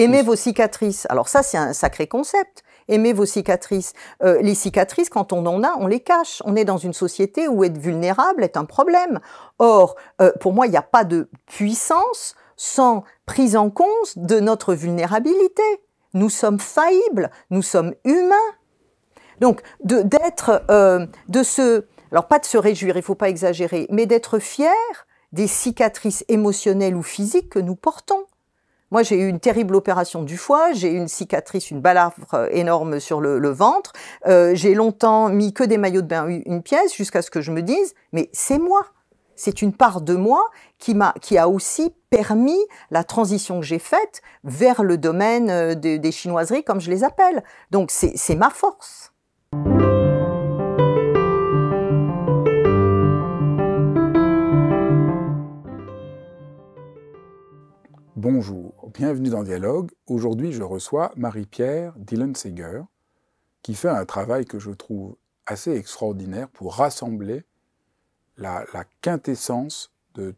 Aimez vos cicatrices. Alors ça, c'est un sacré concept. Aimez vos cicatrices. Euh, les cicatrices, quand on en a, on les cache. On est dans une société où être vulnérable est un problème. Or, euh, pour moi, il n'y a pas de puissance sans prise en compte de notre vulnérabilité. Nous sommes faillibles, nous sommes humains. Donc, d'être, de, euh, de se, alors pas de se réjouir, il ne faut pas exagérer, mais d'être fier des cicatrices émotionnelles ou physiques que nous portons. Moi, j'ai eu une terrible opération du foie, j'ai eu une cicatrice, une balafre euh, énorme sur le, ventre. Euh, j'ai longtemps mis que des maillots de bain, une pièce, jusqu'à ce que je me dise, mais c'est moi. C'est une part de moi qui m'a, qui a aussi permis la transition que j'ai faite vers le domaine euh, des chinoiseries, comme je les appelle. Donc, c'est ma force. Bonjour, bienvenue dans Dialogue. Aujourd'hui, je reçois Marie-Pierre Dylan Seger, qui fait un travail que je trouve assez extraordinaire pour rassembler la, quintessence de,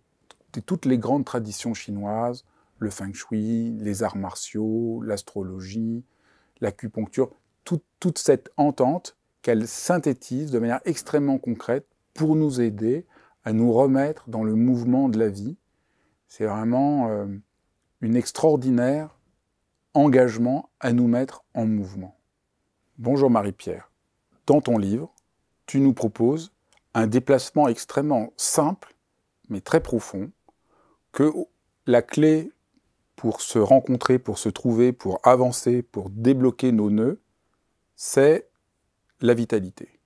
toutes les grandes traditions chinoises, le feng shui, les arts martiaux, l'astrologie, l'acupuncture, toute cette entente qu'elle synthétise de manière extrêmement concrète pour nous aider à nous remettre dans le mouvement de la vie. C'est vraiment... Euh, une extraordinaire engagement à nous mettre en mouvement. Bonjour Marie-Pierre. Dans ton livre, tu nous proposes un déplacement extrêmement simple, mais très profond, que la clé pour se rencontrer, pour se trouver, pour avancer, pour débloquer nos nœuds, c'est la vitalité.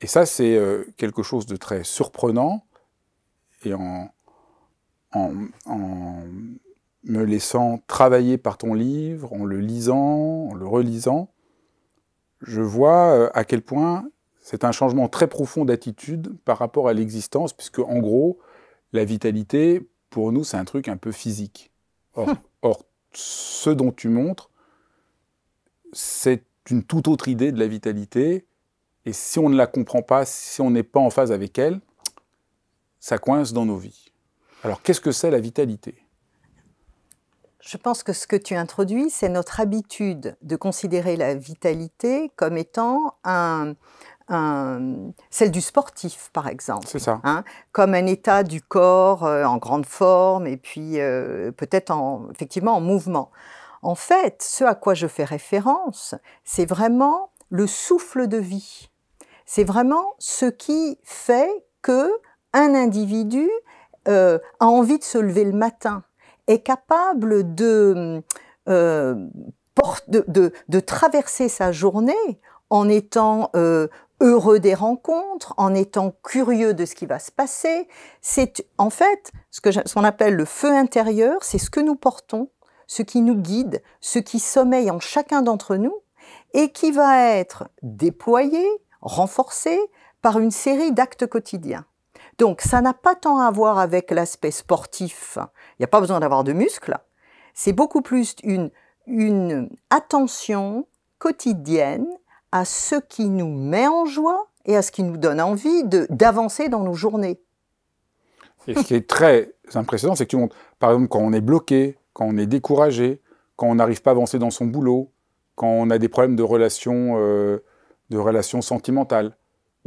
Et ça, c'est euh, quelque chose de très surprenant et en, en, me laissant travailler par ton livre, en le lisant, en le relisant, je vois euh, à quel point c'est un changement très profond d'attitude par rapport à l'existence, puisque en gros, la vitalité, pour nous, c'est un truc un peu physique. Hmm. or ce dont tu montres, c'est une toute autre idée de la vitalité, et si on ne la comprend pas, si on n'est pas en phase avec elle, ça coince dans nos vies. Alors qu'est-ce que c'est la vitalité je pense que ce que tu introduis, c'est notre habitude de considérer la vitalité comme étant celle du sportif, par exemple. C'est ça. Hein, comme un état du corps euh, en grande forme et puis euh, peut-être effectivement en mouvement. En fait, ce à quoi je fais référence, c'est vraiment le souffle de vie. C'est vraiment ce qui fait que un individu euh, a envie de se lever le matin, est capable de, euh, de, traverser sa journée en étant euh, heureux des rencontres, en étant curieux de ce qui va se passer. C'est en fait ce que qu'on appelle le feu intérieur, c'est ce que nous portons, ce qui nous guide, ce qui sommeille en chacun d'entre nous et qui va être déployé, renforcé par une série d'actes quotidiens. Donc ça n'a pas tant à voir avec l'aspect sportif, il n'y a pas besoin d'avoir de muscles, c'est beaucoup plus une, attention quotidienne à ce qui nous met en joie et à ce qui nous donne envie d'avancer dans nos journées. Et ce qui est très impressionnant, c'est que tu par exemple, quand on est bloqué, quand on est découragé, quand on n'arrive pas à avancer dans son boulot, quand on a des problèmes de relations, euh, de relations sentimentales,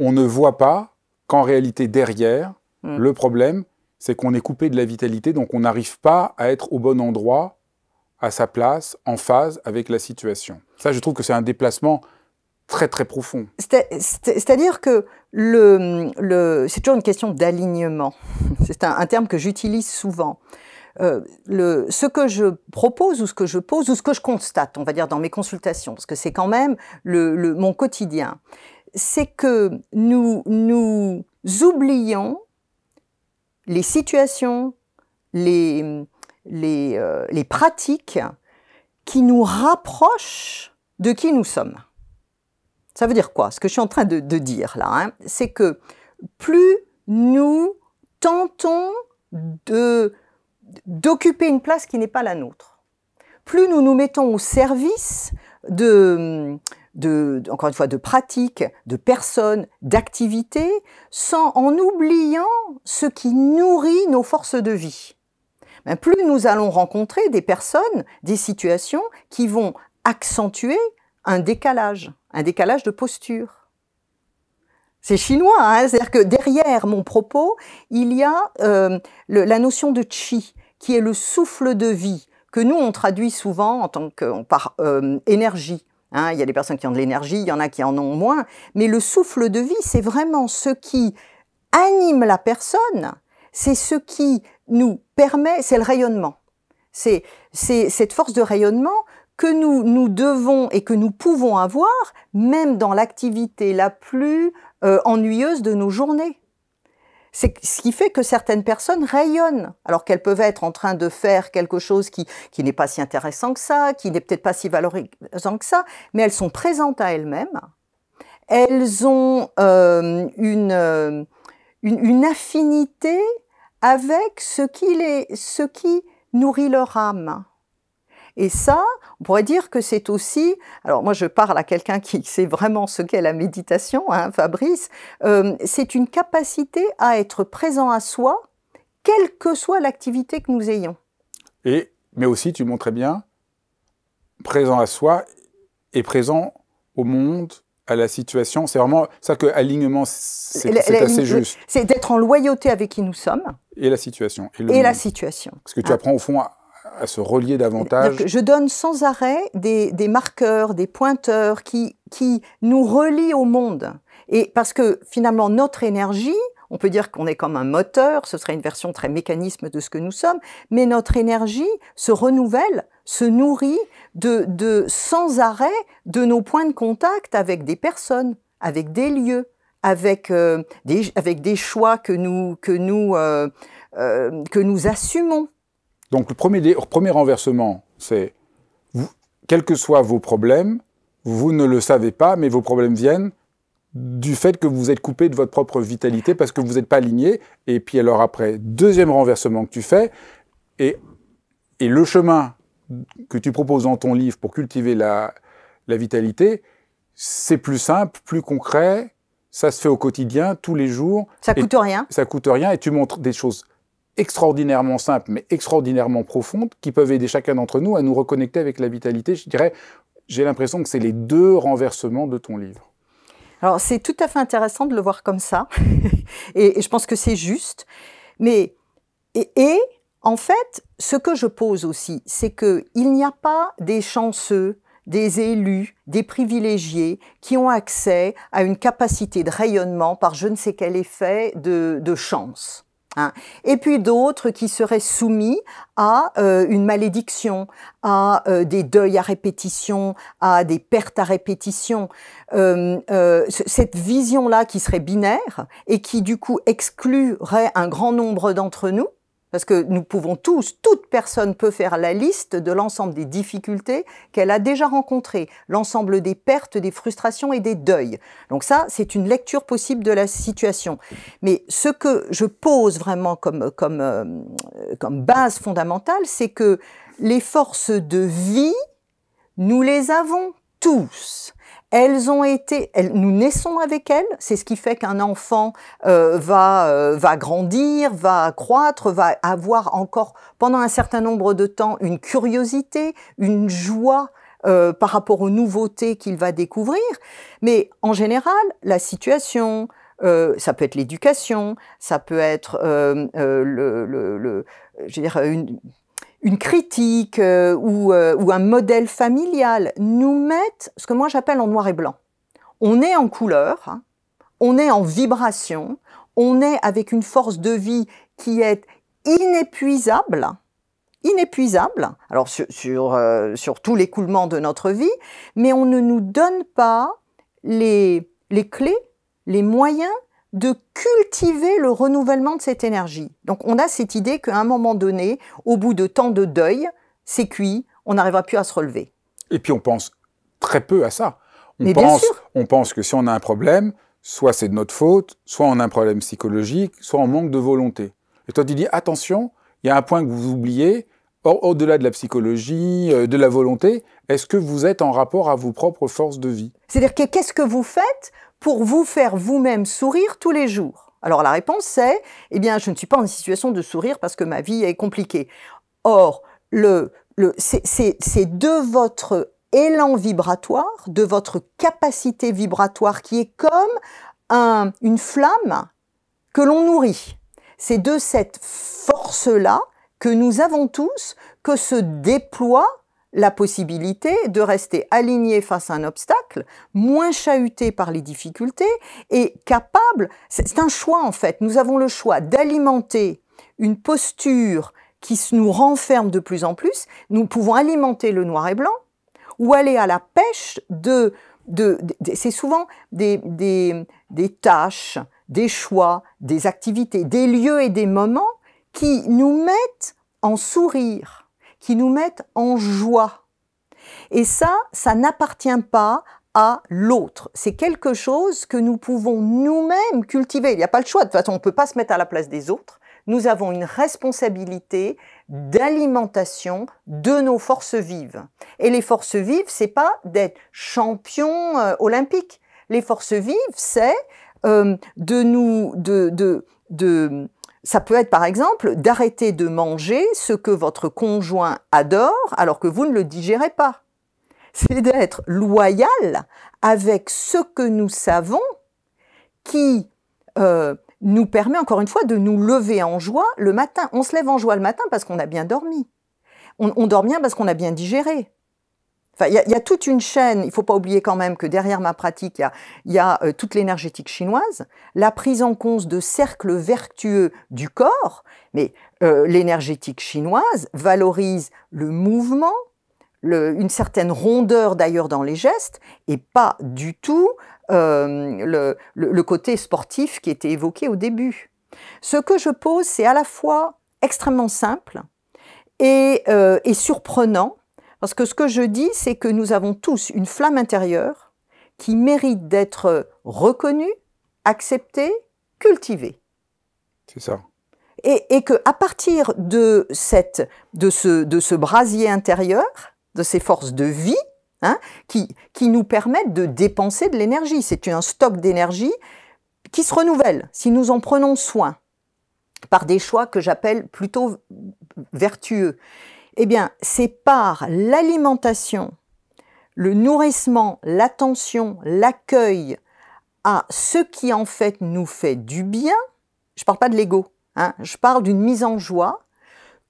on ne voit pas qu'en réalité, derrière, mm. le problème, c'est qu'on est coupé de la vitalité, donc on n'arrive pas à être au bon endroit, à sa place, en phase avec la situation. Ça, je trouve que c'est un déplacement très très profond. C'est-à-dire que le, le c'est toujours une question d'alignement. C'est un, terme que j'utilise souvent. Euh, le, ce que je propose ou ce que je pose ou ce que je constate, on va dire dans mes consultations, parce que c'est quand même mon quotidien, c'est que nous, nous oublions les situations, les, euh, les, pratiques qui nous rapprochent de qui nous sommes. Ça veut dire quoi Ce que je suis en train de, dire là, hein c'est que plus nous tentons de d'occuper une place qui n'est pas la nôtre, plus nous nous mettons au service de encore une fois, de pratiques, de personnes, d'activités, sans en oubliant ce qui nourrit nos forces de vie. plus nous allons rencontrer des personnes, des situations qui vont accentuer un décalage, un décalage de posture. C'est chinois, hein, c'est-à-dire que derrière mon propos, il y a euh, la notion de chi, qui est le souffle de vie, que nous on traduit souvent en tant que par euh, énergie. Hein, il y a des personnes qui ont de l'énergie, il y en a qui en ont moins. Mais le souffle de vie, c'est vraiment ce qui anime la personne, c'est ce qui nous permet, c'est le rayonnement. C'est cette force de rayonnement que nous, nous devons et que nous pouvons avoir, même dans l'activité la plus euh, ennuyeuse de nos journées. C'est ce qui fait que certaines personnes rayonnent, alors qu'elles peuvent être en train de faire quelque chose qui, n'est pas si intéressant que ça, qui n'est peut-être pas si valorisant que ça, mais elles sont présentes à elles-mêmes. Elles ont euh, euh, une, affinité avec ce qui, ce qui nourrit leur âme. Et ça, on pourrait dire que c'est aussi, alors moi je parle à quelqu'un qui sait vraiment ce qu'est la méditation, hein, Fabrice, euh, c'est une capacité à être présent à soi, quelle que soit l'activité que nous ayons. Et, mais aussi, tu montrais bien, présent à soi et présent au monde, à la situation. C'est vraiment ça que alignement, c'est assez juste. C'est d'être en loyauté avec qui nous sommes. Et la situation. Et, la situation. Parce que tu ah. apprends au fond à se relier davantage. je donne sans arrêt des, des marqueurs, des pointeurs qui, qui, nous relient au monde. Et parce que finalement, notre énergie, on peut dire qu'on est comme un moteur, ce serait une version très mécanisme de ce que nous sommes, mais notre énergie se renouvelle, se nourrit de, de sans arrêt de nos points de contact avec des personnes, avec des lieux avec, euh, des, avec des choix que nous, que nous, euh, euh, que nous assumons. Donc le premier, premier renversement, c'est quels que soient vos problèmes, vous ne le savez pas, mais vos problèmes viennent du fait que vous êtes coupé de votre propre vitalité parce que vous n'êtes pas aligné. Et puis alors après, deuxième renversement que tu fais, et, et le chemin que tu proposes dans ton livre pour cultiver la, la vitalité, c'est plus simple, plus concret, ça se fait au quotidien, tous les jours. Ça coûte rien. Ça coûte rien et tu montres des choses extraordinairement simples, mais extraordinairement profondes, qui peuvent aider chacun d'entre nous à nous reconnecter avec la vitalité. Je dirais, j'ai l'impression que c'est les deux renversements de ton livre. Alors c'est tout à fait intéressant de le voir comme ça, et, je pense que c'est juste. Mais et, en fait, ce que je pose aussi, c'est qu'il n'y a pas des chanceux, des élus, des privilégiés qui ont accès à une capacité de rayonnement par je ne sais quel effet de chance. Hein. Et puis d'autres qui seraient soumis à euh, une malédiction, à euh, des deuils à répétition, à des pertes à répétition. Euh, cette vision-là qui serait binaire et qui du coup exclurait un grand nombre d'entre nous, parce que nous pouvons tous, toute personne peut faire la liste de l'ensemble des difficultés qu'elle a déjà rencontrées, l'ensemble des pertes, des frustrations et des deuils. Donc ça, c'est une lecture possible de la situation. Mais ce que je pose vraiment comme, comme euh, base fondamentale, c'est que les forces de vie, nous les avons tous. Elles ont été, elles, nous naissons avec elles. C'est ce qui fait qu'un enfant euh, va euh, va grandir, va croître, va avoir encore pendant un certain nombre de temps une curiosité, une joie euh, par rapport aux nouveautés qu'il va découvrir. Mais en général, la situation, ça peut être l'éducation, ça peut être le, une, une critique euh, euh, ou, un modèle familial nous mettent ce que moi j'appelle en noir et blanc. On est en couleur, hein, on est en vibration, on est avec une force de vie qui est inépuisable, inépuisable, alors sur, sur, euh, sur tout l'écoulement de notre vie, mais on ne nous donne pas les, les clés, les moyens de cultiver le renouvellement de cette énergie. Donc on a cette idée qu'à un moment donné, au bout de tant de deuil, c'est cuit, on n'arrivera plus à se relever. Et puis on pense très peu à ça. On, pense, on pense que si on a un problème, soit c'est de notre faute, soit on a un problème psychologique, soit on manque de volonté. Et toi tu dis attention, il y a un point que vous oubliez, au-delà de la psychologie, euh, de la volonté, est-ce que vous êtes en rapport à vos propres forces de vie C'est-à-dire qu'est-ce que vous faites pour vous faire vous-même sourire tous les jours Alors la réponse c'est, eh bien, je ne suis pas en situation de sourire parce que ma vie est compliquée. Or, le, le, c'est de votre élan vibratoire, de votre capacité vibratoire qui est comme un, une flamme que l'on nourrit. C'est de cette force-là que nous avons tous que se déploie la possibilité de rester aligné face à un obstacle, moins chahuté par les difficultés et capable, c'est un choix en fait, nous avons le choix d'alimenter une posture qui nous renferme de plus en plus, nous pouvons alimenter le noir et blanc ou aller à la pêche de, de, c'est souvent des, des, des tâches, des choix, des activités, des lieux et des moments qui nous mettent en sourire qui nous mettent en joie. Et ça, ça n'appartient pas à l'autre. C'est quelque chose que nous pouvons nous-mêmes cultiver. Il n'y a pas le choix. De toute façon, on ne peut pas se mettre à la place des autres. Nous avons une responsabilité d'alimentation de nos forces vives. Et les forces vives, c'est pas d'être champion euh, olympique. Les forces vives, c'est euh, de nous, de, de, de ça peut être par exemple d'arrêter de manger ce que votre conjoint adore alors que vous ne le digérez pas. C'est d'être loyal avec ce que nous savons qui euh, nous permet encore une fois de nous lever en joie le matin. On se lève en joie le matin parce qu'on a bien dormi. on dort bien parce qu'on a bien digéré il y, a toute une chaîne. Il ne faut pas oublier quand même que derrière ma pratique, il y a, euh, toute l'énergétique chinoise, la prise en compte de cercles vertueux du corps. Mais euh, l'énergétique chinoise valorise le mouvement, une certaine rondeur d'ailleurs dans les gestes, et pas du tout euh, le, côté sportif qui était évoqué au début. Ce que je pose, c'est à la fois extrêmement simple et, surprenant parce que ce que je dis, c'est que nous avons tous une flamme intérieure qui mérite d'être reconnue, acceptée, cultivée. C'est ça. Et, qu'à que partir de cette, de ce, de ce brasier intérieur, de ces forces de vie, hein, qui, qui nous permettent de dépenser de l'énergie. C'est un stock d'énergie qui se renouvelle si nous en prenons soin par des choix que j'appelle plutôt vertueux. Eh bien, c'est par l'alimentation, le nourrissement, l'attention, l'accueil à ce qui en fait nous fait du bien, je ne parle pas de l'ego, hein. je parle d'une mise en joie,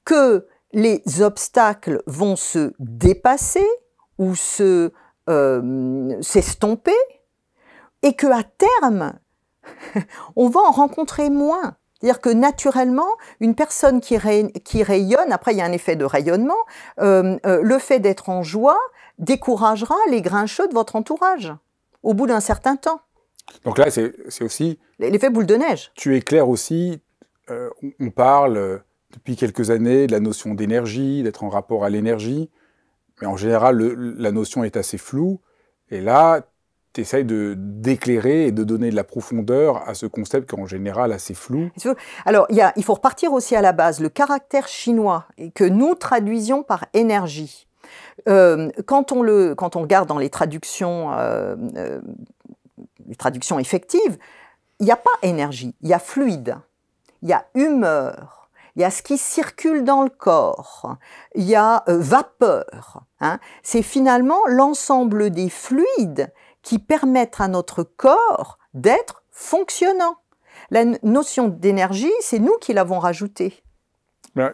que les obstacles vont se dépasser ou euh, s'estomper et que à terme on va en rencontrer moins c'est-à-dire que naturellement, une personne qui, rayonne, après il y a un effet de rayonnement, euh, euh, le fait d'être en joie découragera les grincheux de votre entourage au bout d'un certain temps. Donc là, c'est aussi... L'effet boule de neige. Tu éclaires aussi, euh, on parle depuis quelques années de la notion d'énergie, d'être en rapport à l'énergie, mais en général, la notion est assez floue. Et là, essaye de d'éclairer et de donner de la profondeur à ce concept qui est en général assez flou. Alors, il, y a, il faut repartir aussi à la base, le caractère chinois que nous traduisions par énergie. Euh, quand, on le, quand on regarde dans les traductions, euh, euh, les traductions effectives, il n'y a pas énergie, il y a fluide, il y a humeur, il y a ce qui circule dans le corps, il y a vapeur. Hein. C'est finalement l'ensemble des fluides qui permettent à notre corps d'être fonctionnant. La notion d'énergie, c'est nous qui l'avons rajoutée.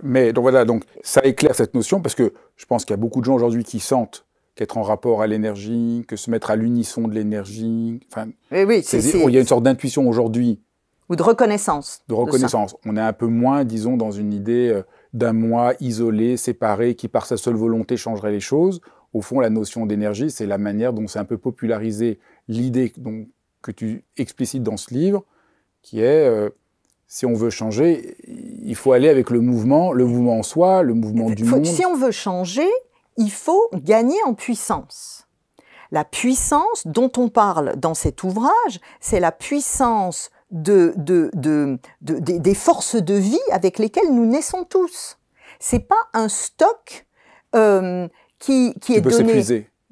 Mais donc voilà, donc ça éclaire cette notion parce que je pense qu'il y a beaucoup de gens aujourd'hui qui sentent qu'être en rapport à l'énergie, que se mettre à l'unisson de l'énergie. Enfin, eh oui, c'est. il y a une sorte d'intuition aujourd'hui. Ou de reconnaissance. De reconnaissance. on est un peu moins, disons, dans une idée euh, d'un moi isolé, séparé, qui par sa seule volonté changerait les choses au fond, la notion d'énergie, c'est la manière dont c'est un peu popularisé l'idée que tu explicites dans ce livre, qui est, euh, si on veut changer, il faut aller avec le mouvement, le mouvement en soi, le mouvement du monde. Si on veut changer, il faut gagner en puissance. La puissance dont on parle dans cet ouvrage, c'est la puissance de, des forces de vie avec lesquelles nous naissons tous. C'est pas un stock euh, qui, peut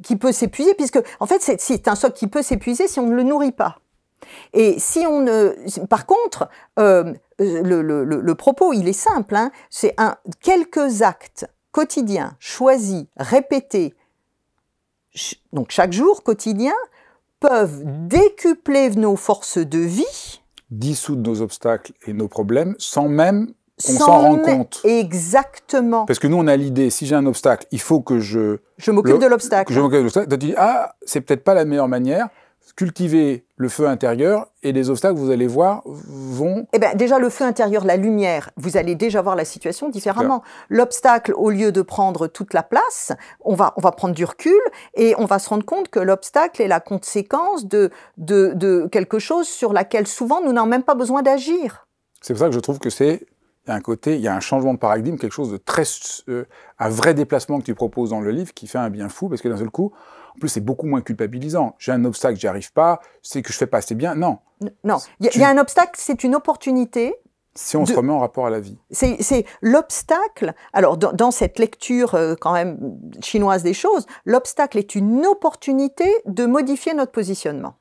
qui peut s'épuiser, puisque en fait c'est un socle qui peut s'épuiser si on ne le nourrit pas. Et si on ne, par contre, euh, le, propos il est simple, hein. c'est un quelques actes quotidiens choisis, répétés, donc chaque jour quotidien, peuvent décupler nos forces de vie dissoudre nos obstacles et nos problèmes sans même on s'en rend compte. Exactement. Parce que nous, on a l'idée, si j'ai un obstacle, il faut que je... Je m'occupe de l'obstacle. Je m'occupe de l'obstacle. tu dis, ah, c'est peut-être pas la meilleure manière. Cultiver le feu intérieur et les obstacles, vous allez voir, vont... Eh bien, déjà, le feu intérieur, la lumière, vous allez déjà voir la situation différemment. L'obstacle, au lieu de prendre toute la place, on va, on va prendre du recul et on va se rendre compte que l'obstacle est la conséquence de, de, de quelque chose sur laquelle souvent nous n'avons même pas besoin d'agir. C'est pour ça que je trouve que c'est il y a un côté, il y a un changement de paradigme, quelque chose de très, euh, un vrai déplacement que tu proposes dans le livre qui fait un bien fou parce que d'un seul coup, en plus c'est beaucoup moins culpabilisant. J'ai un obstacle, j'y arrive pas, c'est que je fais pas assez bien. Non. Non, il y, a un obstacle, c'est une opportunité. Si on se remet en rapport à la vie. C'est l'obstacle. Alors dans, cette lecture euh, quand même chinoise des choses, l'obstacle est une opportunité de modifier notre positionnement.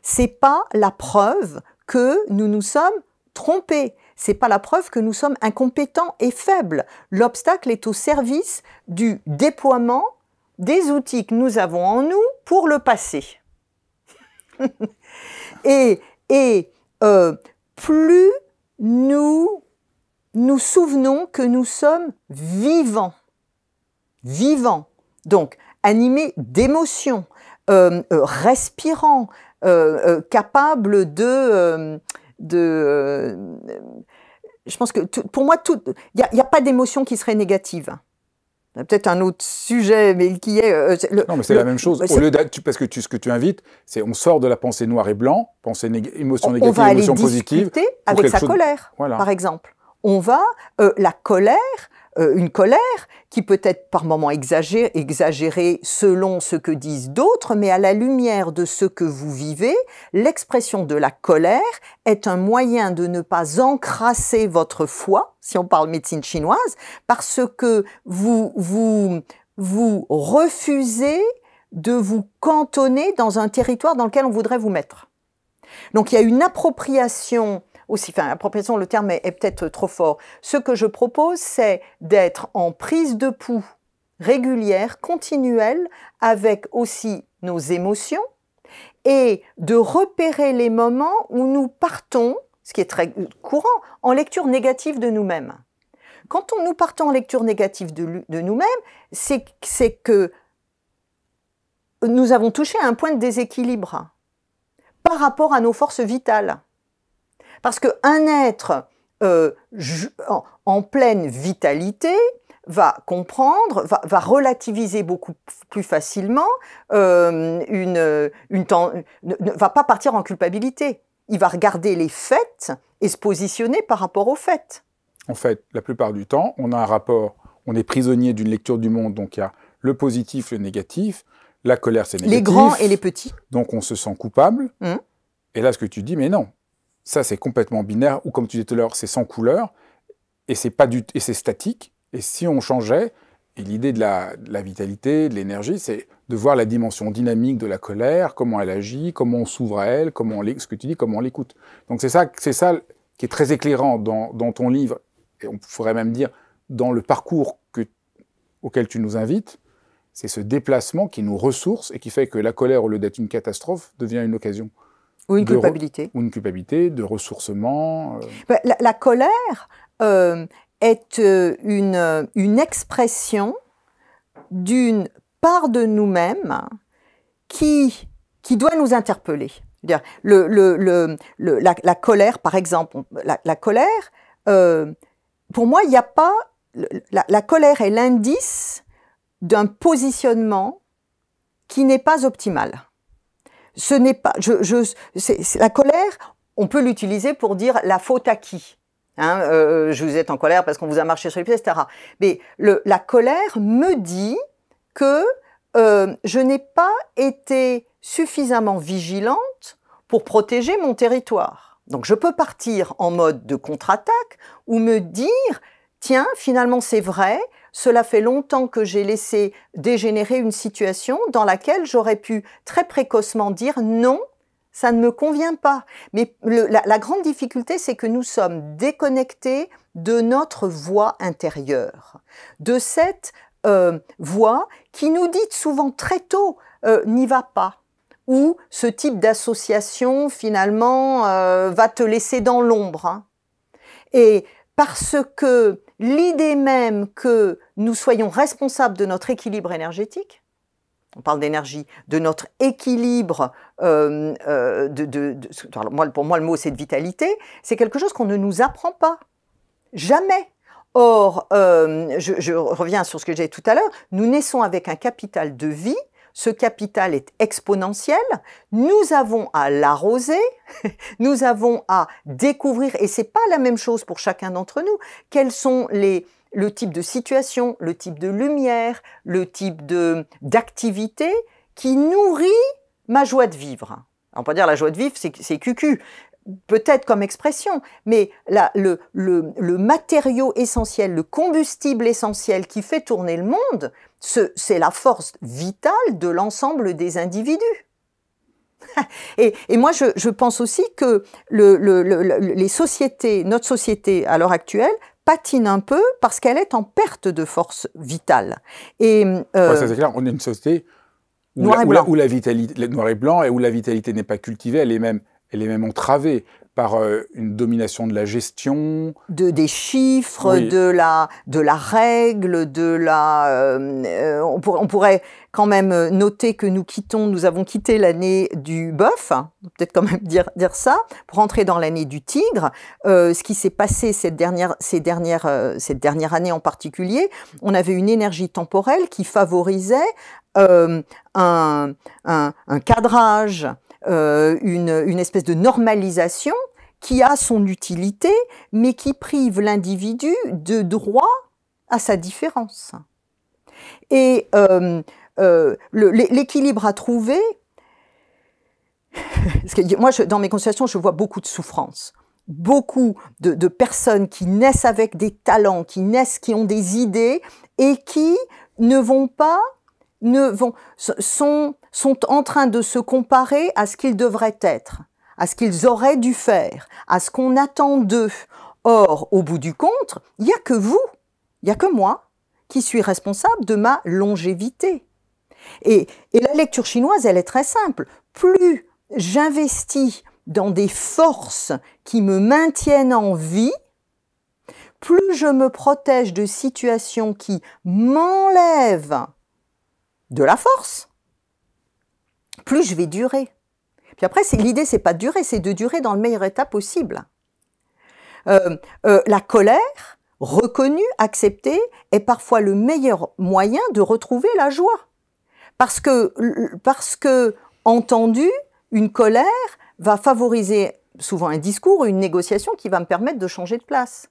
C'est pas la preuve que nous nous sommes trompés c'est pas la preuve que nous sommes incompétents et faibles. L'obstacle est au service du déploiement des outils que nous avons en nous pour le passé. et euh, plus nous nous souvenons que nous sommes vivants, vivants, donc animés d'émotions, euh, euh, respirants, euh, euh, capables de de euh, je pense que pour moi, il n'y a, pas d'émotion qui serait négative. Peut-être un autre sujet, mais qui est. Euh, non, mais c'est la même chose. Au lieu tu, parce que tu, ce que tu invites, c'est on sort de la pensée noire et blanc, pensée émotion négative, on va émotion aller positive. avec sa colère, par exemple. On va. Euh, la colère, euh, une colère qui peut être par moments exagérée, selon ce que disent d'autres, mais à la lumière de ce que vous vivez, l'expression de la colère est un moyen de ne pas encrasser votre foi, si on parle médecine chinoise, parce que vous, vous, vous refusez de vous cantonner dans un territoire dans lequel on voudrait vous mettre. Donc il y a une appropriation aussi, enfin le terme est, peut-être trop fort. Ce que je propose, c'est d'être en prise de pouls régulière, continuelle, avec aussi nos émotions, et de repérer les moments où nous partons, ce qui est très courant, en lecture négative de nous-mêmes. Quand on nous partons en lecture négative de, de nous-mêmes, c'est que nous avons touché à un point de déséquilibre par rapport à nos forces vitales. Parce qu'un être euh, en, pleine vitalité va comprendre, va, relativiser beaucoup plus facilement, euh, une, une ne, va pas partir en culpabilité. Il va regarder les faits et se positionner par rapport aux faits. En fait, la plupart du temps, on a un rapport, on est prisonnier d'une lecture du monde, donc il y a le positif, le négatif, la colère, c'est négatif. Les grands et les petits. Donc on se sent coupable. Mmh. Et là, ce que tu dis, mais non, ça c'est complètement binaire, ou comme tu disais tout à l'heure, c'est sans couleur, et c'est pas du et c'est statique. Et si on changeait, et l'idée de la, vitalité, de l'énergie, c'est de voir la dimension dynamique de la colère, comment elle agit, comment on s'ouvre à elle, comment ce que tu dis, comment on l'écoute. Donc c'est ça, c'est ça qui est très éclairant dans, dans, ton livre, et on pourrait même dire dans le parcours auquel tu nous invites, c'est ce déplacement qui nous ressource et qui fait que la colère, au lieu d'être une catastrophe, devient une occasion. Ou une culpabilité. Ou une culpabilité, de ressourcement. Euh. Bah, la, colère euh, est euh, une, une expression d'une part de nous-mêmes qui, qui doit nous interpeller. -dire le, le, le, la, colère, par exemple, la, colère, pour moi, il n'y a pas. La, colère est l'indice d'un positionnement qui n'est pas optimal ce n'est pas, je, je la colère, on peut l'utiliser pour dire la faute à qui. Hein, euh, euh, je vous êtes en colère parce qu'on vous a marché sur les pieds, etc. Mais la colère me dit que euh, je n'ai pas été suffisamment vigilante pour protéger mon territoire. Donc je peux partir en mode de contre-attaque ou me dire, tiens, finalement c'est vrai, cela fait longtemps que j'ai laissé dégénérer une situation dans laquelle j'aurais pu très précocement dire non, ça ne me convient pas. Mais la, grande difficulté, c'est que nous sommes déconnectés de notre voix intérieure, de cette euh, voix qui nous dit souvent très tôt euh, n'y va pas ou ce type d'association finalement euh, va te laisser dans l'ombre. Hein. Et parce que l'idée même que nous soyons responsables de notre équilibre énergétique, on parle d'énergie, de notre équilibre, euh, euh, pour moi le mot c'est de vitalité, c'est quelque chose qu'on ne nous apprend pas. Jamais. Or, euh, je, je reviens sur ce que j'ai dit tout à l'heure, nous naissons avec un capital de vie ce capital est exponentiel, nous avons à l'arroser, nous avons à découvrir, et c'est pas la même chose pour chacun d'entre nous, quels sont les, le type de situation, le type de lumière, le type de, d'activité qui nourrit ma joie de vivre. On peut dire la joie de vivre, c'est, c'est cucu, peut-être comme expression, mais la, le, le, le, matériau essentiel, le combustible essentiel qui fait tourner le monde, c'est la force vitale de l'ensemble des individus. et, moi, je, je, pense aussi que le, les sociétés, notre société à l'heure actuelle, patine un peu parce qu'elle est en perte de force vitale. Et euh, c'est clair, on est une société où, où la vitalité, noir et blanc, et où la vitalité n'est pas cultivée, elle est même elle est même entravée par euh, une domination de la gestion. De, des chiffres, de, la, de la règle, de la... Euh, on, pourrait quand même euh, noter que nous quittons, nous avons quitté l'année du bœuf, hein, peut-être quand même dire, ça, pour entrer dans l'année du tigre. ce qui s'est passé cette dernière, ces dernières, cette dernière année en particulier, on avait une énergie temporelle qui favorisait un, un, cadrage, euh, une, espèce de normalisation qui a son utilité, mais qui prive l'individu de droit à sa différence. Et euh, euh, l'équilibre à trouver, moi, dans mes consultations, je vois beaucoup de souffrance. Beaucoup de, personnes qui naissent avec des talents, qui naissent, qui ont des idées et qui ne vont pas sont, en train de se comparer à ce qu'ils devraient être, à ce qu'ils auraient dû faire, à ce qu'on attend d'eux. Or, au bout du compte, il n'y a que vous, il n'y a que moi, qui suis responsable de ma longévité. et la lecture chinoise, elle est très simple. Plus j'investis dans des forces qui me maintiennent en vie, plus je me protège de situations qui m'enlèvent de la force, plus je vais durer. Puis après, l'idée, c'est pas de durer, c'est de durer dans le meilleur état possible. Euh, euh, la colère, reconnue, acceptée, est parfois le meilleur moyen de retrouver la joie. Parce que, parce que une colère va favoriser souvent un discours une négociation qui va me permettre de changer de place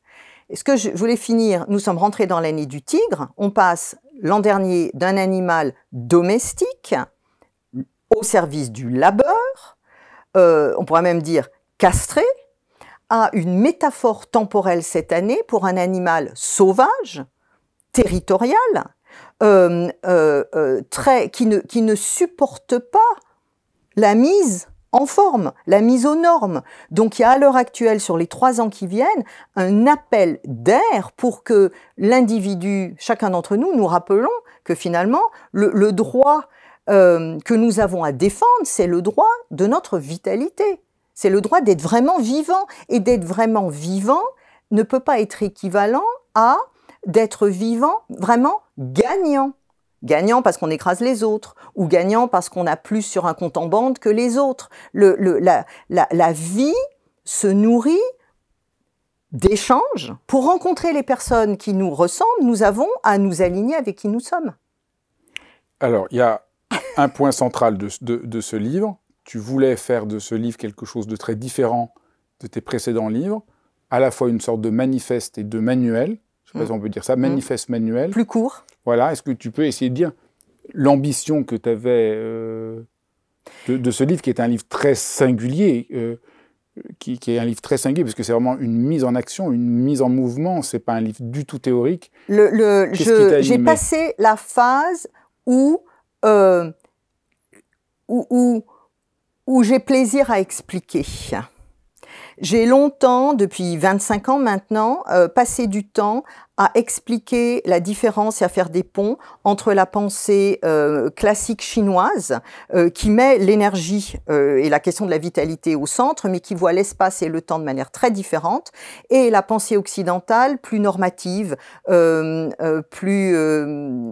ce que je voulais finir, nous sommes rentrés dans l'année du tigre. On passe l'an dernier d'un animal domestique au service du labeur, euh, on pourrait même dire castré, à une métaphore temporelle cette année pour un animal sauvage, territorial, euh, euh, qui ne supporte pas la mise en forme, la mise aux normes. Donc il y a à l'heure actuelle, sur les trois ans qui viennent, un appel d'air pour que l'individu, chacun d'entre nous, nous rappelons que finalement, le, droit euh, que nous avons à défendre, c'est le droit de notre vitalité. C'est le droit d'être vraiment vivant. Et d'être vraiment vivant ne peut pas être équivalent à d'être vivant vraiment gagnant. Gagnant parce qu'on écrase les autres, ou gagnant parce qu'on a plus sur un compte en bande que les autres. la, vie se nourrit d'échanges. Pour rencontrer les personnes qui nous ressemblent, nous avons à nous aligner avec qui nous sommes. Alors, il y a un point central de, ce livre. Tu voulais faire de ce livre quelque chose de très différent de tes précédents livres, à la fois une sorte de manifeste et de manuel. Je ne sais pas mm. si on peut dire ça, mm. manifeste manuel. Plus court. Voilà, est-ce que tu peux essayer de dire l'ambition que tu avais euh, de, ce livre, qui est un livre très singulier, euh, qui, est un livre très singulier, parce que c'est vraiment une mise en action, une mise en mouvement, c'est pas un livre du tout théorique. Le, J'ai passé la phase euh, où, où, où, j'ai plaisir à expliquer. J'ai longtemps, depuis 25 ans maintenant, passé du temps à expliquer la différence et à faire des ponts entre la pensée euh, classique chinoise, euh, qui met l'énergie euh, et la question de la vitalité au centre, mais qui voit l'espace et le temps de manière très différente, et la pensée occidentale, plus normative, plus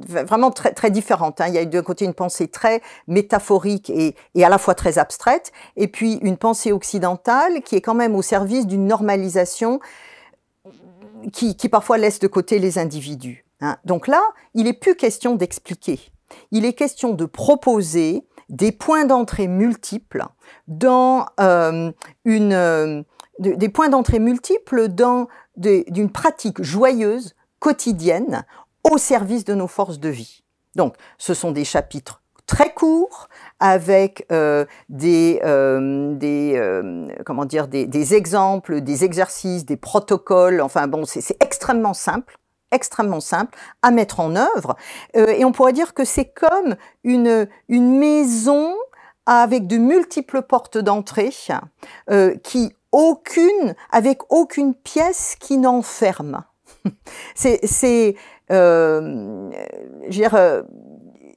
vraiment très, très différente. Hein. Il y a d'un côté une pensée très métaphorique et, et à la fois très abstraite, et puis une pensée occidentale qui est quand même au service d'une normalisation qui, parfois laisse de côté les individus. Hein. Donc là, il n'est plus question d'expliquer. Il est question de proposer des points d'entrée multiples dans euh, une, euh, des points d'entrée multiples dans d'une pratique joyeuse quotidienne au service de nos forces de vie. Donc, ce sont des chapitres très courts avec euh, des, euh, des euh, comment dire, des, exemples, des exercices, des protocoles. Enfin bon, c'est extrêmement simple extrêmement simple à mettre en œuvre. Euh, et on pourrait dire que c'est comme une, une maison avec de multiples portes d'entrée qui aucune, avec aucune pièce qui n'enferme. c'est, c'est, euh, je veux dire,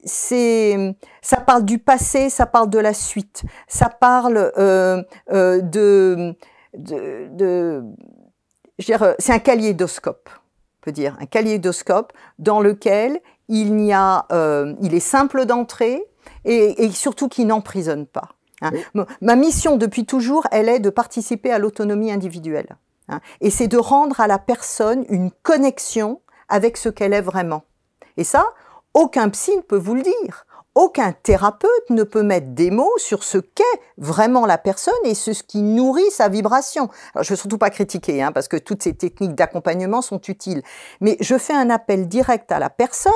c'est, ça parle du passé, ça parle de la suite, ça parle euh, euh, de, de, euh, c'est un kaléidoscope, on peut dire, un kaléidoscope dans lequel il n'y a, euh, il est simple d'entrer et, surtout qui n'emprisonne pas. Hein. Ma mission depuis toujours, elle est de participer à l'autonomie individuelle. Hein. et c'est de rendre à la personne une connexion avec ce qu'elle est vraiment. Et ça, aucun psy ne peut vous le dire. Aucun thérapeute ne peut mettre des mots sur ce qu'est vraiment la personne et ce qui nourrit sa vibration. Alors, je ne veux surtout pas critiquer, hein, parce que toutes ces techniques d'accompagnement sont utiles. Mais je fais un appel direct à la personne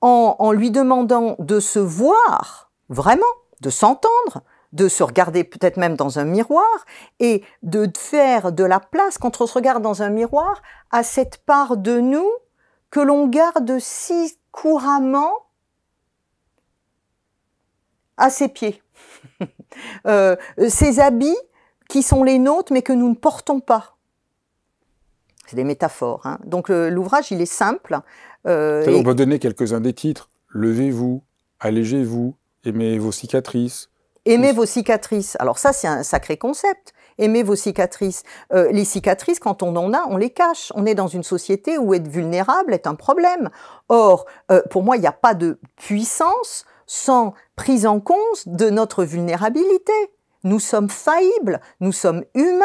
en, en lui demandant de se voir vraiment, de s'entendre, de se regarder peut-être même dans un miroir et de faire de la place quand on se regarde dans un miroir à cette part de nous que l'on garde si couramment à ses pieds. ses euh, habits qui sont les nôtres mais que nous ne portons pas. C'est des métaphores. Hein. Donc l'ouvrage, il est simple. Euh, On va donner quelques-uns des titres. Levez-vous, allégez-vous, aimez vos cicatrices. Aimez vos cicatrices. Alors ça, c'est un sacré concept. Aimez vos cicatrices. Euh, les cicatrices, quand on en a, on les cache. On est dans une société où être vulnérable est un problème. Or, euh, pour moi, il n'y a pas de puissance sans prise en compte de notre vulnérabilité. Nous sommes faillibles, nous sommes humains.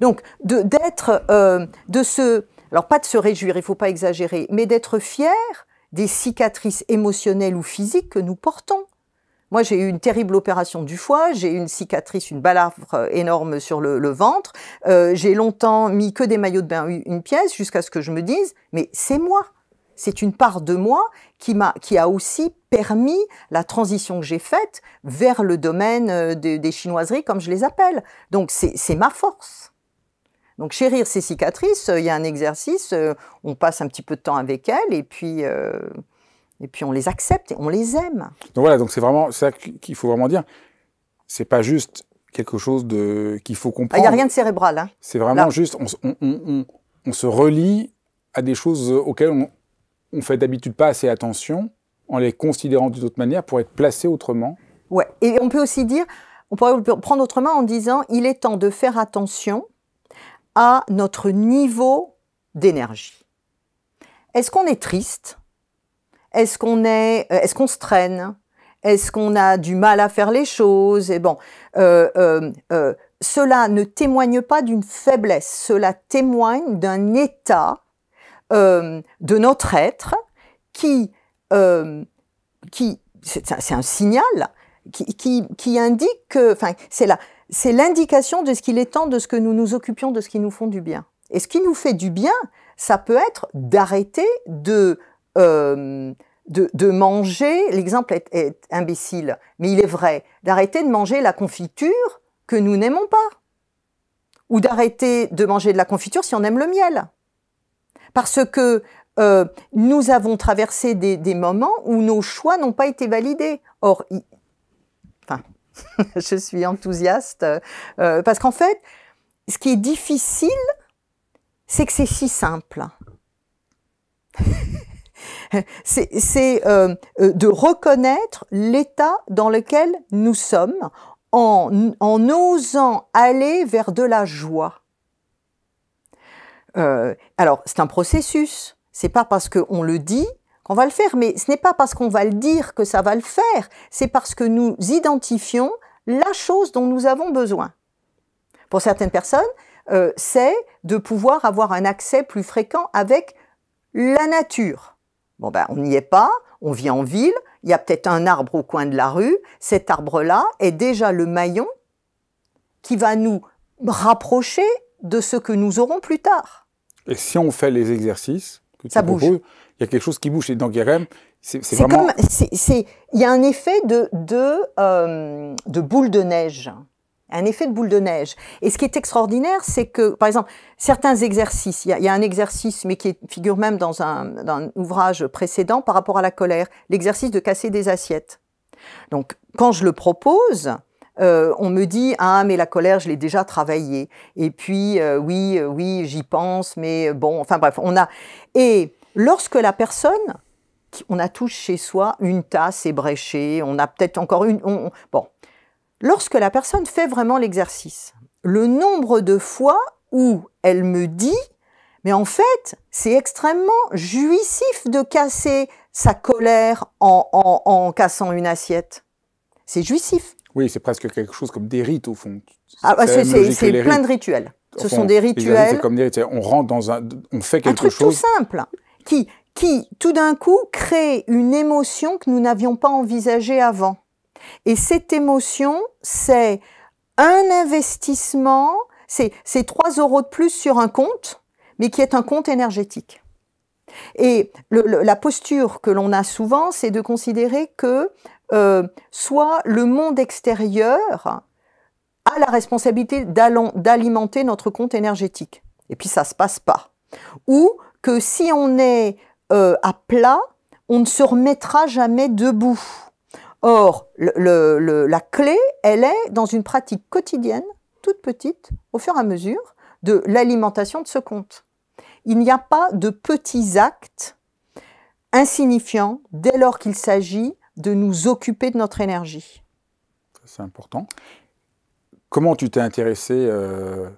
Donc, d'être, de, euh, de se, alors pas de se réjouir, il ne faut pas exagérer, mais d'être fier des cicatrices émotionnelles ou physiques que nous portons. Moi, j'ai eu une terrible opération du foie, j'ai eu une cicatrice, une balafre euh, énorme sur le, ventre. Euh, j'ai longtemps mis que des maillots de bain, une pièce, jusqu'à ce que je me dise, mais c'est moi. C'est une part de moi qui m'a, qui a aussi permis la transition que j'ai faite vers le domaine euh, des chinoiseries, comme je les appelle. Donc, c'est ma force. Donc chérir ces cicatrices, il y a un exercice, on passe un petit peu de temps avec elles et puis et puis on les accepte et on les aime. Donc voilà, donc c'est vraiment ça qu'il faut vraiment dire. C'est pas juste quelque chose de qu'il faut ah, comprendre. Il n'y a rien de cérébral. Hein. C'est vraiment juste, on, se relie à des choses auxquelles on, on fait d'habitude pas assez attention, en les considérant d'une autre manière pour être placé autrement. Ouais, et on peut aussi dire, on pourrait prendre autrement en disant, il est temps de faire attention à notre niveau d'énergie. Est-ce qu'on est triste est-ce qu'on est, euh, est-ce qu'on se traîne Est-ce qu'on a du mal à faire les choses Et bon, euh, euh, cela ne témoigne pas d'une faiblesse. Cela témoigne d'un état de notre être qui, qui, c'est un signal qui, qui, qui indique que, enfin, c'est la c'est l'indication de ce qu'il est temps de ce que nous nous occupions, de ce qui nous font du bien. Et ce qui nous fait du bien, ça peut être d'arrêter de euh, de, manger, l'exemple est, imbécile, mais il est vrai, d'arrêter de manger la confiture que nous n'aimons pas, ou d'arrêter de manger de la confiture si on aime le miel. Parce que euh, nous avons traversé des, moments où nos choix n'ont pas été validés. Or, enfin, je suis enthousiaste, euh, parce qu'en fait, ce qui est difficile, c'est que c'est si simple. c'est euh, euh, de reconnaître l'état dans lequel nous sommes en, osant aller vers de la joie. Euh, alors, c'est un processus. C'est pas parce qu'on le dit qu'on va le faire, mais ce n'est pas parce qu'on va le dire que ça va le faire. C'est parce que nous identifions la chose dont nous avons besoin. Pour certaines personnes, c'est de pouvoir avoir un accès plus fréquent avec la nature. Bon ben, on n'y est pas, on vit en ville, il y a peut-être un arbre au coin de la rue, cet arbre-là est déjà le maillon qui va nous rapprocher de ce que nous aurons plus tard. Et si on fait les exercices il y a quelque chose qui bouge. Et dans Guérem, c'est vraiment... Il y a un effet de, de euh, boule de neige un effet de boule de neige. Et ce qui est extraordinaire, c'est que, par exemple, certains exercices, il y, a un exercice, mais qui figure même dans un, ouvrage précédent par rapport à la colère, l'exercice de casser des assiettes. Donc, quand je le propose, euh, on me dit ah mais la colère je l'ai déjà travaillée et puis euh, oui euh, oui j'y pense mais bon enfin bref on a et lorsque la personne on a tous chez soi une tasse ébréchée on a peut-être encore une on, bon lorsque la personne fait vraiment l'exercice, le nombre de fois où elle me dit mais en fait, c'est extrêmement jouissif de casser sa colère en, cassant une assiette. C'est jouissif. Oui, c'est presque quelque chose comme des rites au fond. Ah, bah, c'est plein de rituels. Ce sont des rituels. C'est comme des On rentre dans un, on fait quelque un truc tout simple qui, qui tout d'un coup crée une émotion que nous n'avions pas envisagée avant. Et cette émotion, c'est un investissement, c'est 3 euros de plus sur un compte, mais qui est un compte énergétique. Et la posture que l'on a souvent, c'est de considérer que euh, soit le monde extérieur a la responsabilité d'alimenter notre compte énergétique, et puis ça ne se passe pas, ou que si on est euh, à plat, on ne se remettra jamais debout. Or, la clé, elle est dans une pratique quotidienne, toute petite, au fur et à mesure, de l'alimentation de ce compte. Il n'y a pas de petits actes insignifiants dès lors qu'il s'agit de nous occuper de notre énergie. C'est important. Comment tu t'es intéressé euh,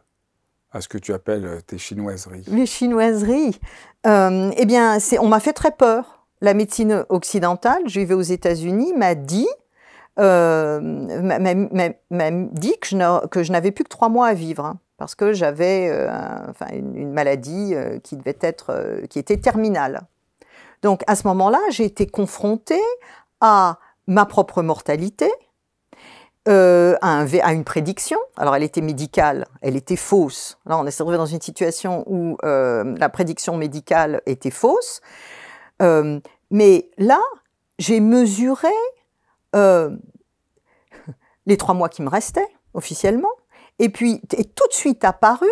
à ce que tu appelles tes chinoiseries Les chinoiseries, euh, eh bien, on m'a fait très peur la médecine occidentale, je vais aux États-Unis, m'a dit, euh, dit que je n'avais plus que trois mois à vivre. Hein, parce que j'avais euh, une, maladie euh, qui devait être, qui était terminale. Donc à ce moment-là, j'ai été confrontée à ma propre mortalité, à, une prédiction. Alors elle était médicale, elle était fausse. Là, on est retrouvé dans une situation où la prédiction médicale était fausse. Euh, mais là, j'ai mesuré euh, les trois mois qui me restaient officiellement, et puis est tout de suite apparu